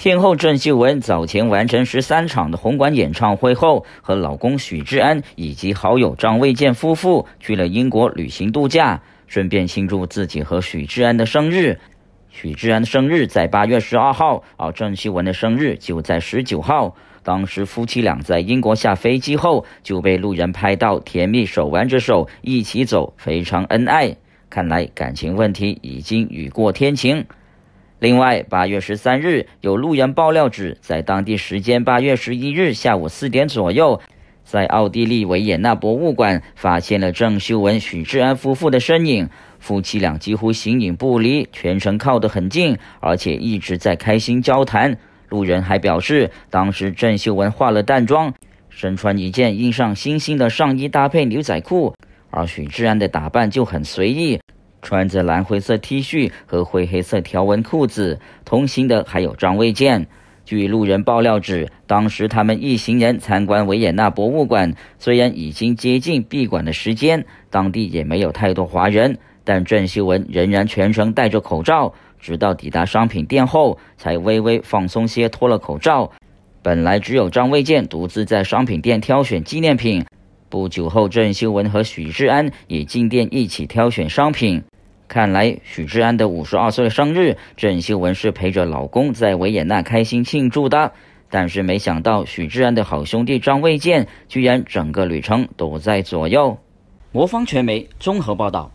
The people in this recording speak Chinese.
天后郑秀文早前完成十三场的红馆演唱会后，和老公许志安以及好友张卫健夫妇去了英国旅行度假，顺便庆祝自己和许志安的生日。许志安的生日在八月十二号，而郑秀文的生日就在十九号。当时夫妻俩在英国下飞机后，就被路人拍到甜蜜手挽着手一起走，非常恩爱。看来感情问题已经雨过天晴。另外，八月十三日有路人爆料指，在当地时间八月十一日下午四点左右，在奥地利维也纳博物馆发现了郑秀文、许志安夫妇的身影。夫妻俩几乎形影不离，全程靠得很近，而且一直在开心交谈。路人还表示，当时郑秀文化了淡妆，身穿一件印上星星的上衣，搭配牛仔裤，而许志安的打扮就很随意。穿着蓝灰色 T 恤和灰黑色条纹裤子同行的还有张卫健。据路人爆料，指当时他们一行人参观维也纳博物馆，虽然已经接近闭馆的时间，当地也没有太多华人，但郑秀文仍然全程戴着口罩，直到抵达商品店后才微微放松些，脱了口罩。本来只有张卫健独自在商品店挑选纪念品，不久后郑秀文和许志安也进店一起挑选商品。看来许志安的五十二岁生日，郑秀文是陪着老公在维也纳开心庆祝的。但是没想到，许志安的好兄弟张卫健居然整个旅程都在左右。魔方传媒综合报道。